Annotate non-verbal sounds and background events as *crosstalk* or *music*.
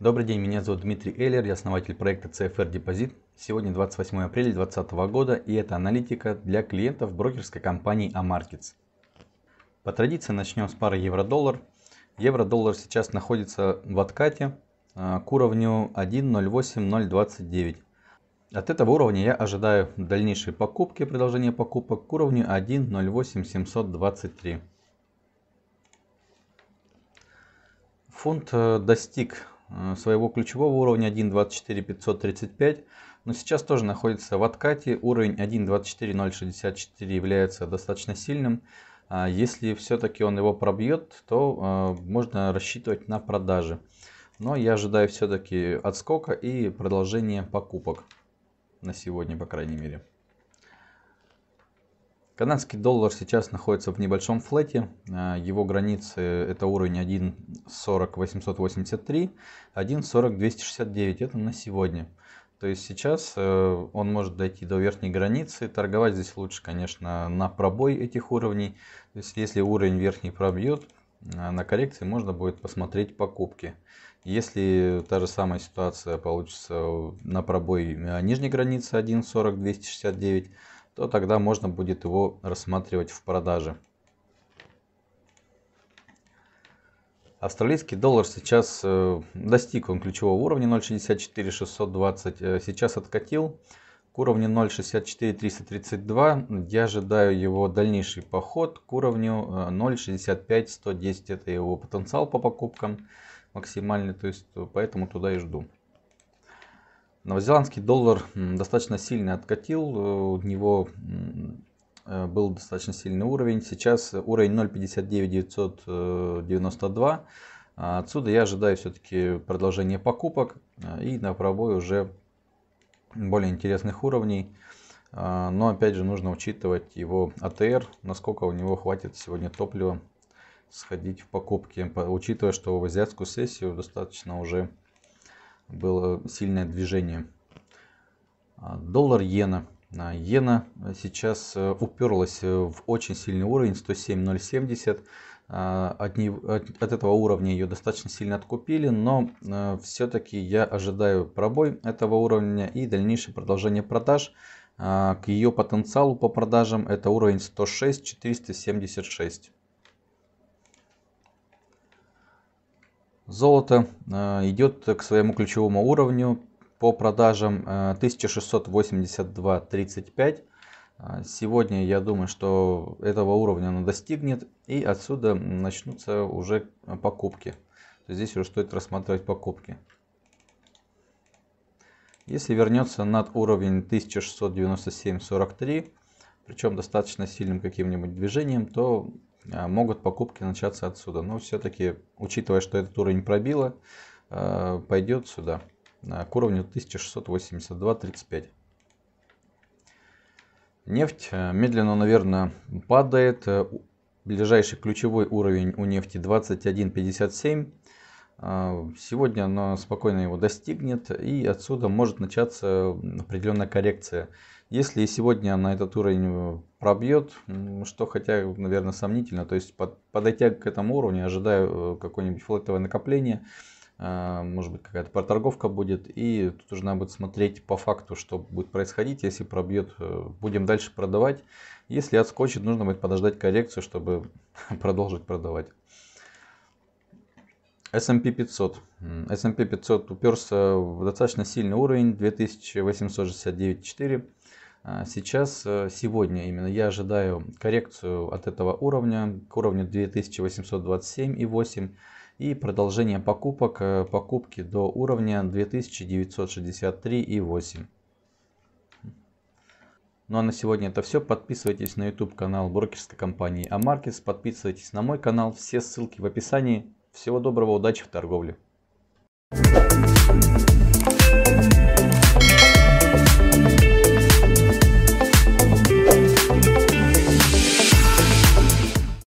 Добрый день, меня зовут Дмитрий Эллер, я основатель проекта CFR Deposit. Сегодня 28 апреля 2020 года и это аналитика для клиентов брокерской компании Amarkets. По традиции начнем с пары евро-доллар. Евро-доллар сейчас находится в откате а, к уровню 1.08029. От этого уровня я ожидаю дальнейшие покупки, продолжение покупок к уровню 1.08723. Фунт э, достиг Э, своего ключевого уровня 1.24535, но сейчас тоже находится в откате. Уровень 1.24064 является достаточно сильным. А если все-таки он его пробьет, то э, можно рассчитывать на продажи. Но я ожидаю все-таки отскока и продолжения покупок. На сегодня, по крайней мере. Канадский доллар сейчас находится в небольшом флете. Э, его границы это уровень 1.40.883, 1.40.269. Это на сегодня. То есть сейчас э, он может дойти до верхней границы. Торговать здесь лучше, конечно, на пробой этих уровней. То есть если уровень верхний пробьет, э, на коррекции можно будет посмотреть покупки. Если та же самая ситуация получится на пробой нижней границы 1.40.269, то тогда можно будет его рассматривать в продаже. Австралийский доллар сейчас э, достиг он ключевого уровня 0.64620, э, сейчас откатил к уровню 0.64332. Я ожидаю его дальнейший поход к уровню 0.65110, э, это его потенциал по покупкам максимальный, то есть поэтому туда и жду. Новозеландский доллар достаточно сильно откатил, э, у него э, был достаточно сильный уровень. Сейчас уровень 0.59992. Э, а отсюда я ожидаю все-таки продолжения покупок и на пробой уже более интересных уровней. А, но опять же нужно учитывать его АТР, насколько у него хватит сегодня топлива сходить в покупки, учитывая, что в азиатскую сессию достаточно уже было сильное движение. А, доллар иена. А, иена э, сейчас э, уперлась э, в очень сильный уровень 107.070. От, не, от, от этого уровня ее достаточно сильно откупили, но э, все-таки я ожидаю пробой этого уровня и дальнейшее продолжение продаж. Э, к ее потенциалу по продажам это уровень 106 476. Золото э, идет к своему ключевому уровню по продажам 1682.35. Э, э, сегодня я думаю, что этого уровня оно достигнет и отсюда начнутся уже покупки. Здесь уже стоит рассматривать покупки. Если вернется над уровень 1697.43, причем достаточно сильным каким-нибудь движением, то а, могут покупки начаться отсюда. Но все-таки, учитывая, что этот уровень пробило, а, пойдет сюда, а, к уровню 1682.35. Нефть медленно, наверное, падает. Э, ближайший ключевой уровень у нефти 21.57. Сегодня она спокойно его достигнет и отсюда может начаться определенная коррекция если сегодня на этот уровень э, пробьет, что хотя, наверное, сомнительно, то есть под, подойдя к этому уровню, ожидаю э, какое-нибудь флотовое накопление, э, может быть какая-то проторговка будет, и тут уже надо будет смотреть по факту, что будет происходить, если пробьет, будем дальше продавать, если отскочит, нужно будет подождать коррекцию, чтобы *laughs* продолжить продавать. S&P 500. S&P 500 уперся в достаточно сильный уровень 2869.4. А, сейчас, э, сегодня именно, я ожидаю коррекцию от этого уровня к уровню 2827.8 и продолжение покупок, э, покупки до уровня 2963.8. Ну а на сегодня это все. Подписывайтесь на YouTube канал брокерской компании Амаркис. Подписывайтесь на мой канал. Все ссылки в описании. Всего доброго, удачи в торговле.